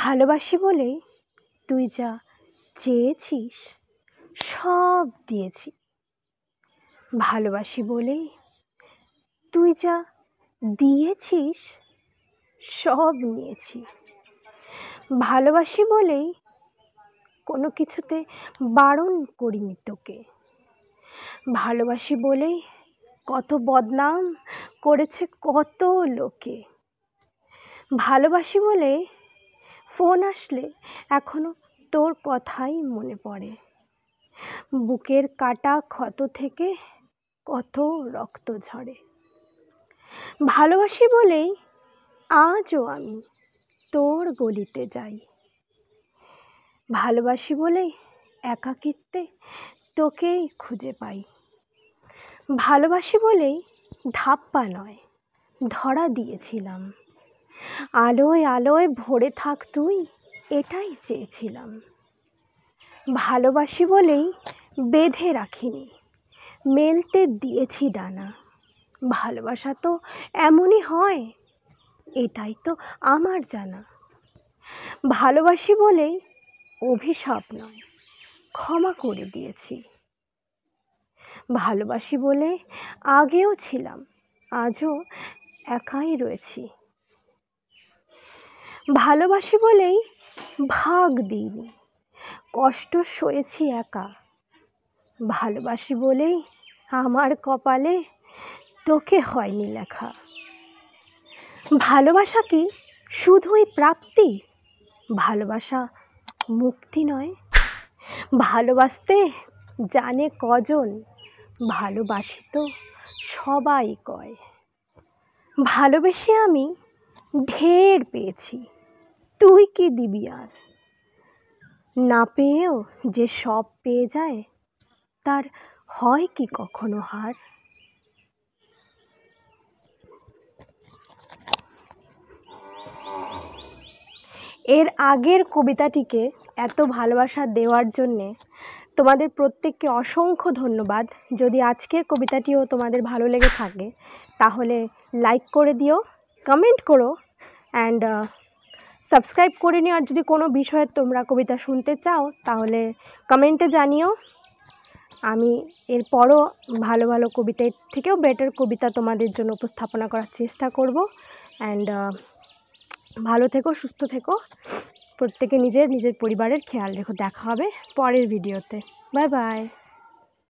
ভালোবাসি বলেই তুই যা চেয়েছিস সব দিয়েছি ভালোবাসি বলেই তুই যা দিয়েছিস সব নিয়েছি ভালোবাসি বলেই কোনো কিছুতে বারণ করিনি তোকে ভালোবাসি বলেই কত বদনাম করেছে কত লোকে ভালোবাসি বলে ফোন আসলে এখনও তোর কথাই মনে পড়ে বুকের কাটা ক্ষত থেকে কত রক্ত ঝরে ভালোবাসি বলেই আজও আমি তোর গলিতে যাই ভালোবাসি বলেই একাকিত্বে তোকেই খুঁজে পাই ভালোবাসি বলেই ধাপ্পা নয় ধরা দিয়েছিলাম আলোয় আলোয় ভরে থাক তুই এটাই চেয়েছিলাম ভালোবাসি বলেই বেঁধে রাখিনি মেলতে দিয়েছি ডানা ভালোবাসা তো এমনই হয় এটাই তো আমার জানা ভালোবাসি বলেই অভিশাপ নয় ক্ষমা করে দিয়েছি ভালোবাসি বলে আগেও ছিলাম আজও একাই রয়েছি ভালোবাসি বলেই ভাগ দিইনি কষ্ট সয়েছি একা ভালোবাসি বলেই আমার কপালে তোকে হয়নি লেখা ভালোবাসা কি শুধুই প্রাপ্তি ভালোবাসা মুক্তি নয় ভালোবাসতে জানে কজন ভালোবাসি তো সবাই কয় ভালোবেসে আমি ঢের পেয়েছি তুই কি দিবি আর না পেয়েও যে সব পেয়ে যায় তার হয় কি কখনো হার এর আগের কবিতাটিকে এত ভালোবাসা দেওয়ার জন্যে তোমাদের প্রত্যেককে অসংখ্য ধন্যবাদ যদি আজকের কবিতাটিও তোমাদের ভালো লেগে থাকে তাহলে লাইক করে দিও কমেন্ট করো অ্যান্ড সাবস্ক্রাইব uh, করে নিও আর যদি কোনো বিষয়ে তোমরা কবিতা শুনতে চাও তাহলে কমেন্টে জানিও আমি এরপরও ভালো ভালো কবিতার থেকেও বেটার কবিতা তোমাদের জন্য উপস্থাপনা করার চেষ্টা করব অ্যান্ড uh, ভালো থেকো সুস্থ থেকো প্রত্যেকে নিজের নিজের পরিবারের খেয়াল রেখো দেখা হবে পরের ভিডিওতে বাই বাই